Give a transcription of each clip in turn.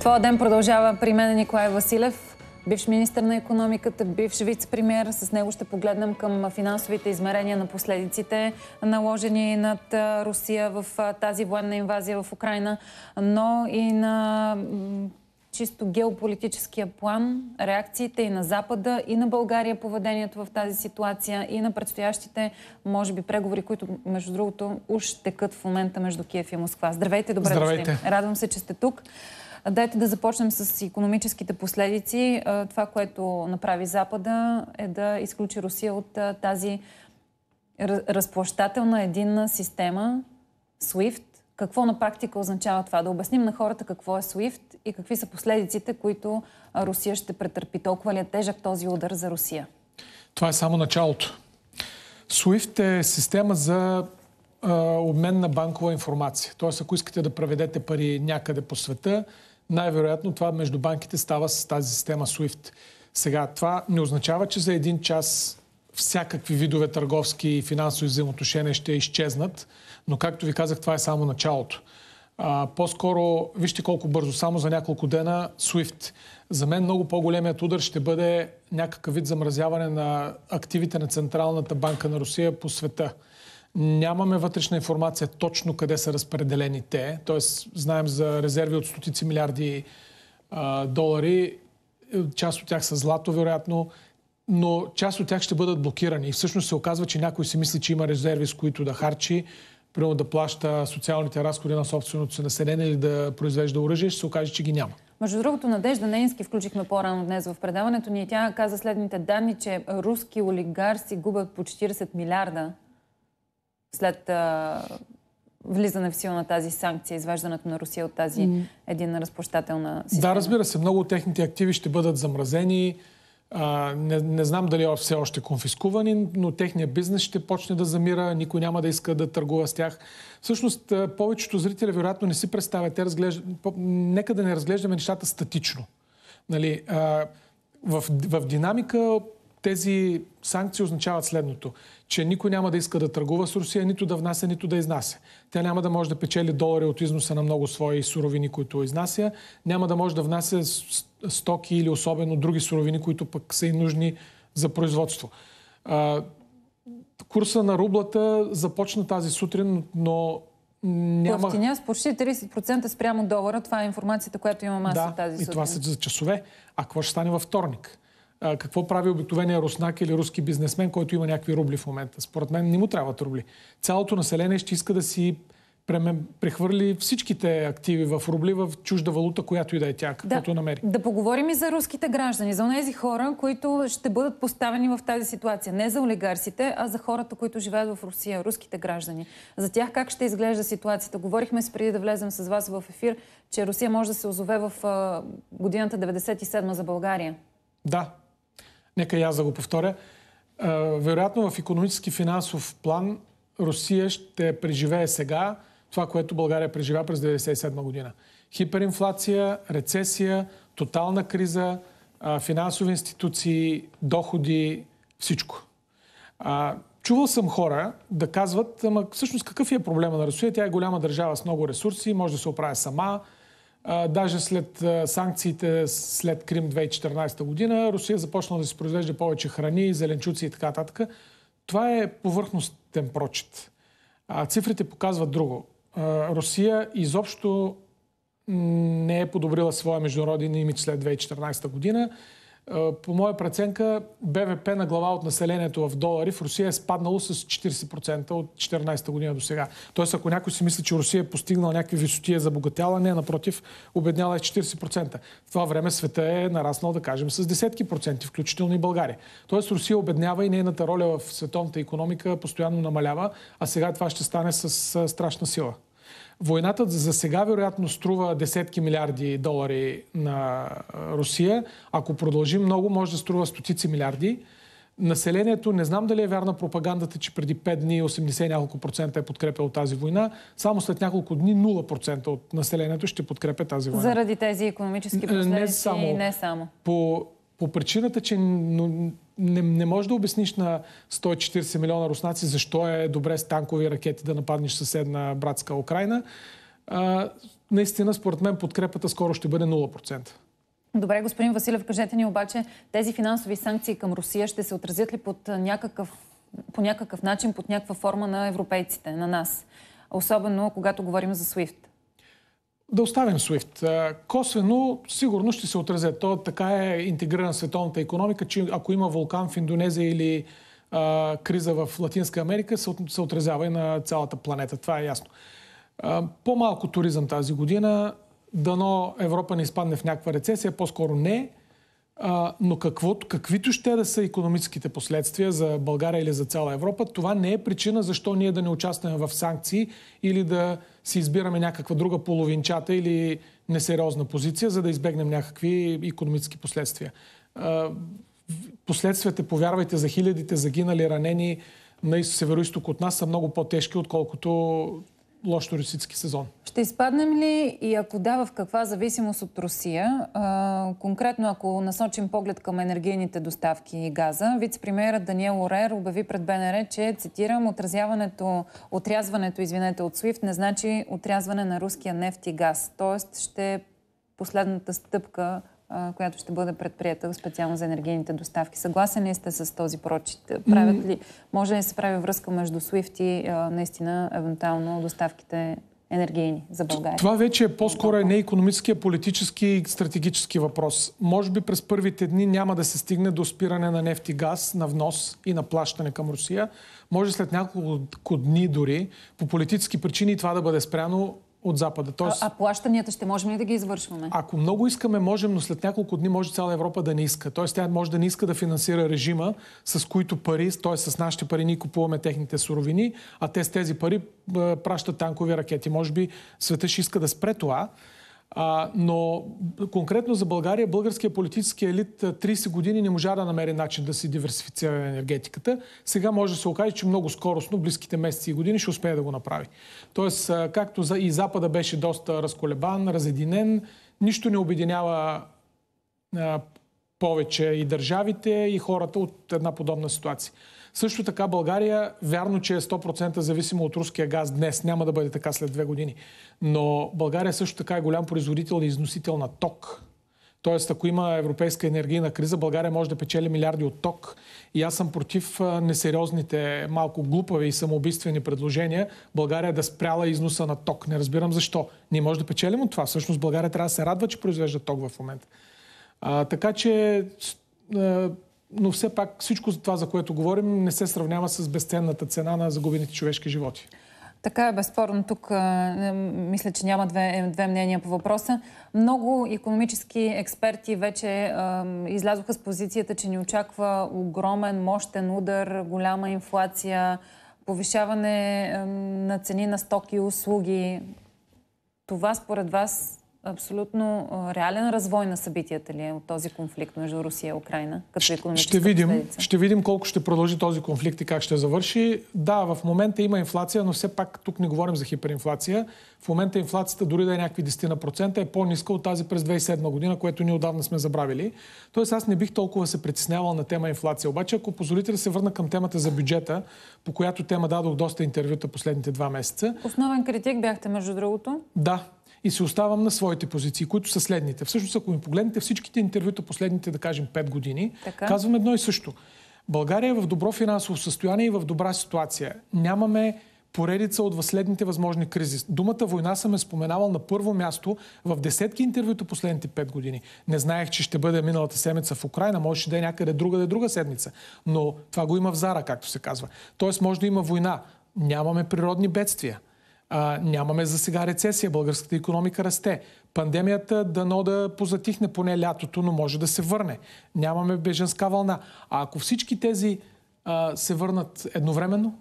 Това ден продължава при мен Николай Василев, бивш министр на економиката, бивш вице-премьер. С него ще погледнем към финансовите измерения на последиците, наложени над Русия в тази военна инвазия в Украина, но и на чисто геополитическия план, реакциите и на Запада, и на България, поведението в тази ситуация, и на предстоящите, може би, преговори, които, между другото, уж текат в момента между Киев и Москва. Здравейте, добре Здравейте. дошли. Радвам се, че сте тук. Дайте да започнем с економическите последици. Това, което направи Запада е да изключи Русия от тази разплащателна единна система SWIFT. Какво на практика означава това? Да обясним на хората какво е SWIFT и какви са последиците, които Русия ще претърпи. Толкова ли е тежък този удар за Русия? Това е само началото. SWIFT е система за а, обмен на банкова информация. Тоест, ако искате да преведете пари някъде по света, най-вероятно това между банките става с тази система SWIFT. Сега, това не означава, че за един час всякакви видове търговски и финансови взаимоотношения ще изчезнат, но както ви казах, това е само началото. А, по-скоро, вижте колко бързо, само за няколко дена SWIFT. За мен много по-големият удар ще бъде някакъв вид замразяване на активите на Централната банка на Русия по света. Нямаме вътрешна информация точно къде са разпределени те, т.е. знаем за резерви от стотици милиарди а, долари, част от тях са злато, вероятно, но част от тях ще бъдат блокирани. И всъщност се оказва, че някой си мисли, че има резерви, с които да харчи, примерно да плаща социалните разходи на собственото си население или да произвежда оръжие, ще се окаже, че ги няма. Между другото, Надежда Нейнски включихме по-рано днес в предаването ни. Тя каза следните данни, че руски олигарси губят по 40 милиарда след а, влизане в сила на тази санкция, изваждането на Русия от тази един разплащателна система? Да, разбира се, много от техните активи ще бъдат замразени. А, не, не знам дали е все още конфискувани, но техният бизнес ще почне да замира, никой няма да иска да търгува с тях. Всъщност, повечето зрители вероятно не си представят. Те разглеж... Нека да не разглеждаме нещата статично. Нали, а, в, в динамика тези санкции означават следното, че никой няма да иска да търгува с Русия, нито да внася, нито да изнася. Тя няма да може да печели долари от износа на много свои суровини, които изнася, няма да може да внася стоки или особено други суровини, които пък са и нужни за производство. Курса на рублата започна тази сутрин, но няма... Повтиня с почти 30% спрямо долара. Това е информацията, която имам аз да, тази сутрин. Да, и това са за часове. А какво ще стане във вторник? какво прави обикновения руснак или руски бизнесмен, който има някакви рубли в момента. Според мен не му трябват рубли. Цялото население ще иска да си прехвърли всичките активи в рубли в чужда валута, която и да е тя, каквото да, намери. Да поговорим и за руските граждани, за тези хора, които ще бъдат поставени в тази ситуация. Не за олигарсите, а за хората, които живеят в Русия, руските граждани. За тях как ще изглежда ситуацията? Говорихме с преди да влезем с вас в ефир, че Русия може да се озове в годината 97 за България. Да, нека и аз да го повторя, вероятно в економически финансов план Русия ще преживее сега това, което България преживя през 1997 година. Хиперинфлация, рецесия, тотална криза, финансови институции, доходи, всичко. Чувал съм хора да казват, ама всъщност какъв е проблема на Русия? Тя е голяма държава с много ресурси, може да се оправя сама, а, даже след а, санкциите след Крим 2014 година, Русия започна да се произвежда повече храни, зеленчуци и така нататък. Това е повърхностен прочит. А, цифрите показват друго. А, Русия изобщо не е подобрила своя международен имидж след 2014 година. По моя преценка, БВП на глава от населението в долари в Русия е спаднало с 40% от 14-та година до сега. Тоест, ако някой си мисли, че Русия е постигнала някакви висоти, е забогатяла, не, напротив, обедняла е 40%. В това време света е нараснал, да кажем, с десетки проценти, включително и България. Тоест, Русия обеднява и нейната роля в световната економика постоянно намалява, а сега това ще стане с страшна сила. Войната за сега вероятно струва десетки милиарди долари на Русия. Ако продължи много, може да струва стотици милиарди. Населението, не знам дали е вярна пропагандата, че преди 5 дни 80 няколко процента е подкрепил тази война. Само след няколко дни 0% от населението ще подкрепя тази война. Заради тези економически последици не само. и не само. По по причината, че не, не можеш да обясниш на 140 милиона руснаци защо е добре с танкови ракети да нападнеш съседна братска Украина. А, наистина, според мен, подкрепата скоро ще бъде 0%. Добре, господин Василев, кажете ни обаче, тези финансови санкции към Русия ще се отразят ли под някакъв, по някакъв начин, под някаква форма на европейците, на нас? Особено когато говорим за SWIFT. Да оставим SWIFT. Косвено, сигурно ще се отразят. То така е интегрирана световната економика, че ако има вулкан в Индонезия или а, криза в Латинска Америка, се, се отразява и на цялата планета. Това е ясно. А, по-малко туризъм тази година. Дано Европа не изпадне в някаква рецесия, по-скоро не. А, но какво, каквито ще да са економическите последствия за България или за цяла Европа, това не е причина защо ние да не участваме в санкции или да си избираме някаква друга половинчата или несериозна позиция, за да избегнем някакви економически последствия. А, последствията, повярвайте, за хилядите загинали, ранени на северо от нас са много по-тежки, отколкото лош туристически сезон. Ще изпаднем ли и ако да, в каква зависимост от Русия? А, конкретно ако насочим поглед към енергийните доставки и газа, вице-премьерът Даниел Орер обяви пред БНР, че, цитирам, отразяването, отрязването, извинете, от SWIFT не значи отрязване на руския нефт и газ. Тоест ще е последната стъпка която ще бъде предприята специално за енергийните доставки. Съгласен ли сте с този прочит? Правят ли, може ли се прави връзка между SWIFT и наистина евентуално доставките енергийни за България? Това вече е по-скоро не економически, а политически и стратегически въпрос. Може би през първите дни няма да се стигне до спиране на нефт и газ, на внос и на плащане към Русия. Може след няколко дни дори по политически причини това да бъде спряно от Запада. Тоест, а, а плащанията ще можем ли да ги извършваме? Ако много искаме, можем, но след няколко дни може цяла Европа да не иска. Тоест тя може да не иска да финансира режима, с които пари, т.е. с нашите пари ние купуваме техните суровини, а те с тези пари пращат танкови ракети. Може би света ще иска да спре това. А, но конкретно за България, българския политически елит 30 години не можа да намери начин да си диверсифицира енергетиката. Сега може да се окаже, че много скоростно, близките месеци и години, ще успее да го направи. Тоест, както и Запада беше доста разколебан, разединен, нищо не обединява повече и държавите, и хората от една подобна ситуация. Също така България, вярно, че е 100% зависима от руския газ днес, няма да бъде така след две години, но България също така е голям производител и износител на ток. Тоест, ако има европейска енергийна криза, България може да печели милиарди от ток. И аз съм против несериозните, малко глупави и самоубийствени предложения България да спряла износа на ток. Не разбирам защо. Ние може да печелим от това. Всъщност България трябва да се радва, че произвежда ток в момента. А, така че но все пак всичко това, за което говорим, не се сравнява с безценната цена на загубените човешки животи. Така е, безспорно. Тук мисля, че няма две, две мнения по въпроса. Много економически експерти вече е, излязоха с позицията, че ни очаква огромен, мощен удар, голяма инфлация, повишаване е, на цени на стоки и услуги. Това според вас абсолютно реален развой на събитията ли е от този конфликт между Русия и Украина? Като ще, ще, видим, ще видим колко ще продължи този конфликт и как ще завърши. Да, в момента има инфлация, но все пак тук не говорим за хиперинфлация. В момента инфлацията дори да е някакви 10% е по-ниска от тази през 2007 година, което ние отдавна сме забравили. Тоест аз не бих толкова се притеснявал на тема инфлация. Обаче ако позволите да се върна към темата за бюджета, по която тема дадох доста интервюта последните два месеца. Основен критик бяхте, между другото. Да, и се оставам на своите позиции, които са следните. Всъщност, ако ми погледнете всичките интервюта последните, да кажем, 5 години, така. казвам едно и също. България е в добро финансово състояние и в добра ситуация. Нямаме поредица от възследните възможни кризи. Думата война съм е споменавал на първо място в десетки интервюта последните пет години. Не знаех, че ще бъде миналата седмица в Украина, може да е някъде друга, да е друга седмица. Но това го има в Зара, както се казва. Тоест може да има война. Нямаме природни бедствия. А, нямаме за сега рецесия, българската економика расте. Пандемията дано да позатихне поне лятото, но може да се върне. Нямаме беженска вълна. А ако всички тези а, се върнат едновременно,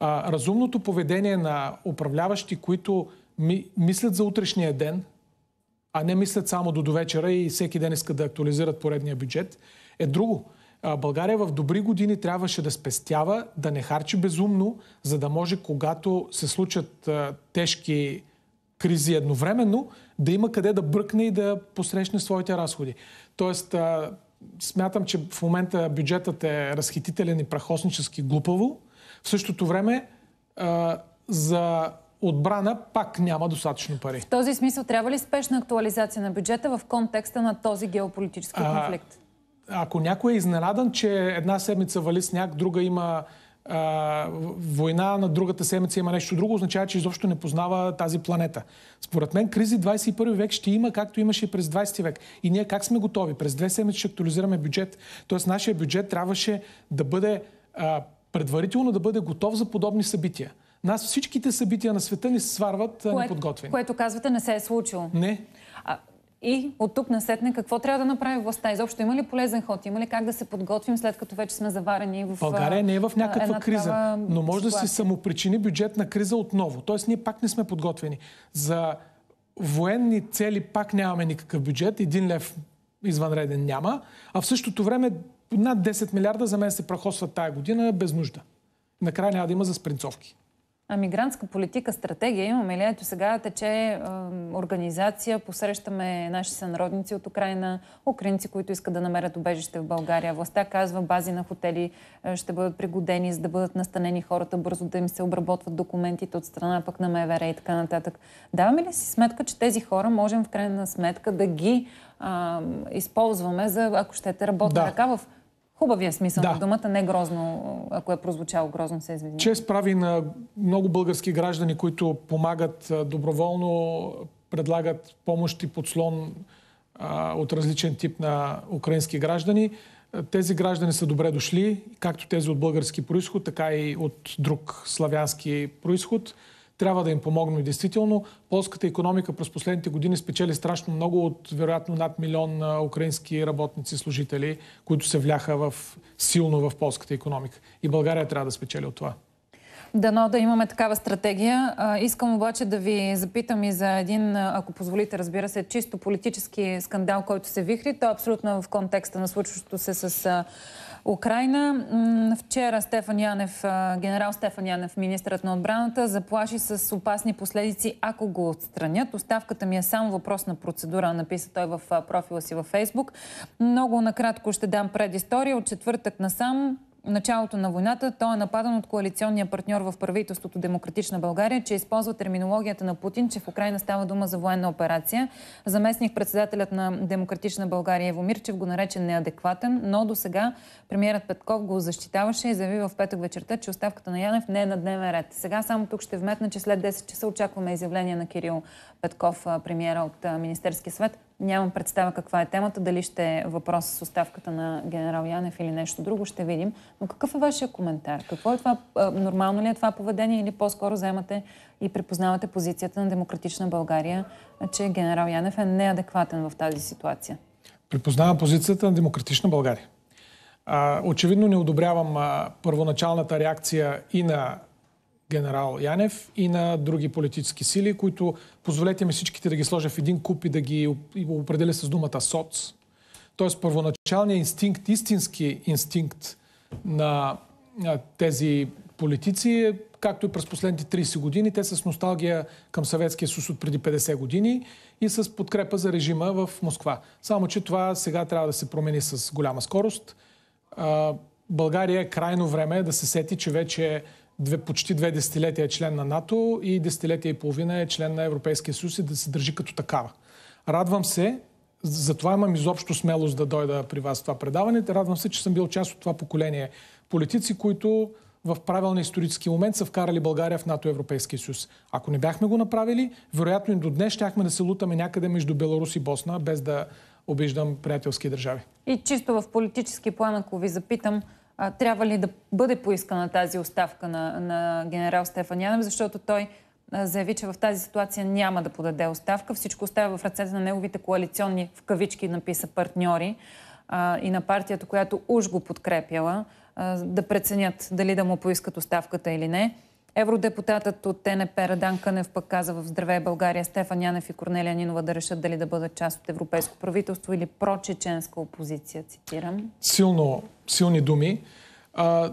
а, разумното поведение на управляващи, които ми, мислят за утрешния ден, а не мислят само до довечера и всеки ден искат да актуализират поредния бюджет, е друго. България в добри години трябваше да спестява, да не харчи безумно, за да може, когато се случат тежки кризи едновременно, да има къде да бръкне и да посрещне своите разходи. Тоест, смятам, че в момента бюджетът е разхитителен и прахоснически глупаво. В същото време за отбрана пак няма достатъчно пари. В този смисъл трябва ли спешна актуализация на бюджета в контекста на този геополитически конфликт? А, ако някой е изненадан, че една седмица вали сняг, друга има а, война, на другата седмица има нещо друго, означава, че изобщо не познава тази планета. Според мен кризи 21 век ще има, както имаше и през 20 век. И ние как сме готови? През две седмици ще актуализираме бюджет. Тоест нашия бюджет трябваше да бъде а, предварително да бъде готов за подобни събития. Нас всичките събития на света ни се сварват неподготвени. Което казвате не се е случило. Не. А, и от тук насетне какво трябва да направи властта? Изобщо има ли полезен ход? Има ли как да се подготвим след като вече сме заварени в България не е в някаква криза, но може ситуация. да се самопричини бюджетна криза отново. Тоест ние пак не сме подготвени. За военни цели пак нямаме никакъв бюджет. Един лев извънреден няма. А в същото време над 10 милиарда за мен се прохосват тая година без нужда. Накрая няма да има за спринцовки. А мигрантска политика, стратегия имаме ли? Ето сега тече е, организация, посрещаме наши сънародници от Украина, украинци, които искат да намерят обежище в България. Властта казва, бази на хотели ще бъдат пригодени, за да бъдат настанени хората бързо, да им се обработват документите от страна пък на МВР и така нататък. Даваме ли си сметка, че тези хора можем в крайна сметка да ги а, използваме за, ако щете, работа да. ръка в хубавия смисъл да. на думата, не грозно, ако е прозвучало грозно, се извиня. Чест прави на много български граждани, които помагат доброволно, предлагат помощ и подслон а, от различен тип на украински граждани. Тези граждани са добре дошли, както тези от български происход, така и от друг славянски происход трябва да им помогнем. И действително, полската економика през последните години спечели страшно много от, вероятно, над милион украински работници, служители, които се вляха в, силно в полската економика. И България трябва да спечели от това. Дано да имаме такава стратегия. Искам обаче да ви запитам и за един, ако позволите, разбира се, чисто политически скандал, който се вихри. Той е абсолютно в контекста на случващото се с Украина. Вчера Стефан Янев, генерал Стефан Янев, министрът на отбраната, заплаши с опасни последици, ако го отстранят. Оставката ми е само въпрос на процедура, написа той в профила си във Фейсбук. Много накратко ще дам предистория. От четвъртък насам началото на войната, той е нападан от коалиционния партньор в правителството Демократична България, че използва терминологията на Путин, че в Украина става дума за военна операция. Заместник председателят на Демократична България Ево Мирчев го нарече неадекватен, но до сега премиерът Петков го защитаваше и заяви в петък вечерта, че оставката на Янев не е на дневен ред. Сега само тук ще вметна, че след 10 часа очакваме изявление на Кирил Петков, премиера от Министерския свет. Нямам представа каква е темата, дали ще е въпрос с оставката на генерал Янев или нещо друго, ще видим. Но какъв е вашия коментар? Какво е това? Нормално ли е това поведение или по-скоро вземате и припознавате позицията на демократична България, че генерал Янев е неадекватен в тази ситуация? Припознавам позицията на демократична България. Очевидно не одобрявам първоначалната реакция и на генерал Янев и на други политически сили, които позволете ми всичките да ги сложа в един куп и да ги определя с думата соц. Тоест първоначалният инстинкт, истински инстинкт на тези политици, е, както и през последните 30 години, те с носталгия към Съветския съюз от преди 50 години и с подкрепа за режима в Москва. Само, че това сега трябва да се промени с голяма скорост. България е крайно време да се сети, че вече две, почти две десетилетия е член на НАТО и десетилетия и половина е член на Европейския съюз и да се държи като такава. Радвам се, затова имам изобщо смелост да дойда при вас в това предаване. Радвам се, че съм бил част от това поколение политици, които в правилния исторически момент са вкарали България в НАТО и Европейския съюз. Ако не бяхме го направили, вероятно и до днес щяхме да се лутаме някъде между Беларус и Босна, без да обиждам приятелски държави. И чисто в политически план, ако ви запитам, а, трябва ли да бъде поискана тази оставка на, на генерал Стефан Янев, защото той а, заяви, че в тази ситуация няма да подаде оставка. Всичко остава в ръцете на неговите коалиционни, в кавички написа, партньори а, и на партията, която уж го подкрепяла, а, да преценят дали да му поискат оставката или не. Евродепутатът от ТНП Радан Кънев пък каза в Здравей България Стефан Янев и Корнелия Нинова да решат дали да бъдат част от европейско правителство или прочеченска опозиция, цитирам. Силно, силни думи. А,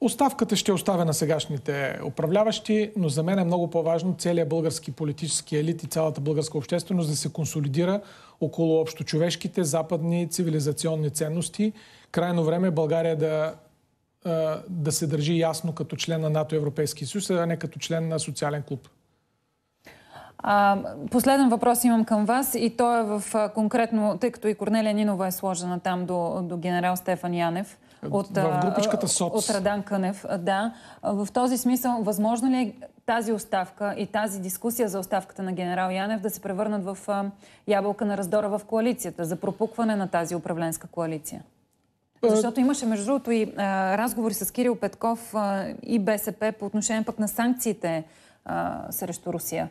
оставката ще оставя на сегашните управляващи, но за мен е много по-важно целият български политически елит и цялата българска общественост да се консолидира около общочовешките западни цивилизационни ценности. Крайно време е България да да се държи ясно като член на НАТО и Европейския съюз, а не като член на социален клуб. последен въпрос имам към вас и то е в конкретно, тъй като и Корнелия Нинова е сложена там до, до генерал Стефан Янев. От, в групичката СОЦ. От Радан Кънев, да. В този смисъл, възможно ли е тази оставка и тази дискусия за оставката на генерал Янев да се превърнат в ябълка на раздора в коалицията, за пропукване на тази управленска коалиция? Е, Защото имаше, между другото, и а, разговори с Кирил Петков а, и БСП по отношение пък на санкциите а, срещу Русия.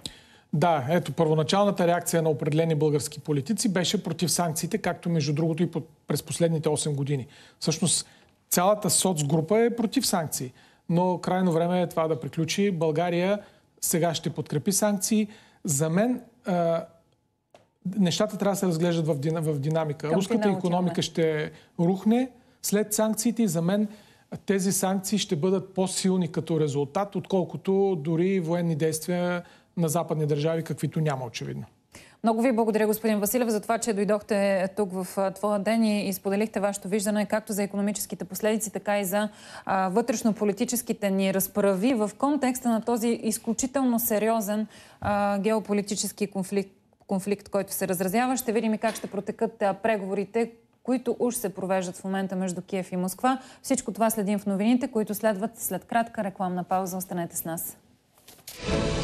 Да, ето първоначалната реакция на определени български политици беше против санкциите, както между другото и под, през последните 8 години. Всъщност цялата соцгрупа е против санкции. Но крайно време е това да приключи. България сега ще подкрепи санкции. За мен а, нещата трябва да се разглеждат в, дина, в динамика. Към Руската економика ще рухне след санкциите, за мен, тези санкции ще бъдат по-силни като резултат, отколкото дори военни действия на западни държави, каквито няма очевидно. Много ви благодаря, господин Василев, за това, че дойдохте тук в твоя ден и споделихте вашето виждане както за економическите последици, така и за вътрешно-политическите ни разправи в контекста на този изключително сериозен а, геополитически конфликт, конфликт, който се разразява. Ще видим и как ще протекат а, преговорите, които уж се провеждат в момента между Киев и Москва. Всичко това следим в новините, които следват след кратка рекламна пауза. Останете с нас.